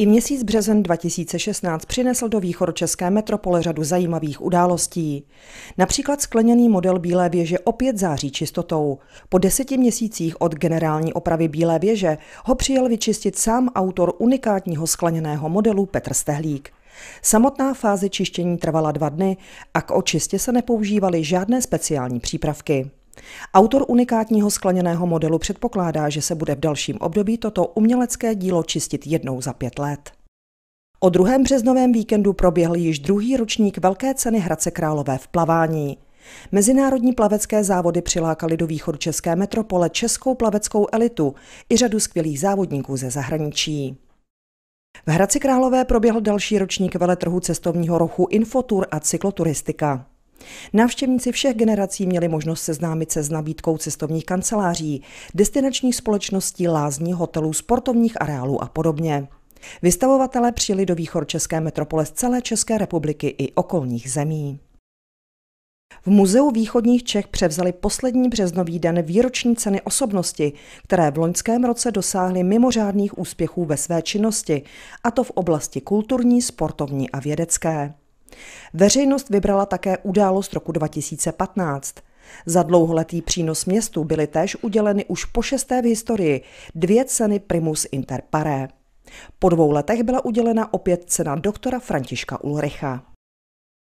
I měsíc březen 2016 přinesl do východočeské metropole řadu zajímavých událostí. Například skleněný model Bílé věže opět září čistotou. Po deseti měsících od generální opravy Bílé věže ho přijel vyčistit sám autor unikátního skleněného modelu Petr Stehlík. Samotná fáze čištění trvala dva dny a k očistě se nepoužívaly žádné speciální přípravky. Autor unikátního skleněného modelu předpokládá, že se bude v dalším období toto umělecké dílo čistit jednou za pět let. O druhém březnovém víkendu proběhl již druhý ročník Velké ceny Hradce Králové v plavání. Mezinárodní plavecké závody přilákaly do východu České metropole českou plaveckou elitu i řadu skvělých závodníků ze zahraničí. V Hradci Králové proběhl další ročník veletrhu cestovního rochu Infotur a cykloturistika. Návštěvníci všech generací měli možnost seznámit se s nabídkou cestovních kanceláří, destinačních společností, lázní, hotelů, sportovních areálů a podobně. Vystavovatelé přijeli do východčeské metropole z celé České republiky i okolních zemí. V Muzeu východních Čech převzali poslední březnový den výroční ceny osobnosti, které v loňském roce dosáhly mimořádných úspěchů ve své činnosti, a to v oblasti kulturní, sportovní a vědecké. Veřejnost vybrala také událost roku 2015. Za dlouholetý přínos městu byly též uděleny už po šesté v historii dvě ceny Primus Inter Paré. Po dvou letech byla udělena opět cena doktora Františka Ulricha.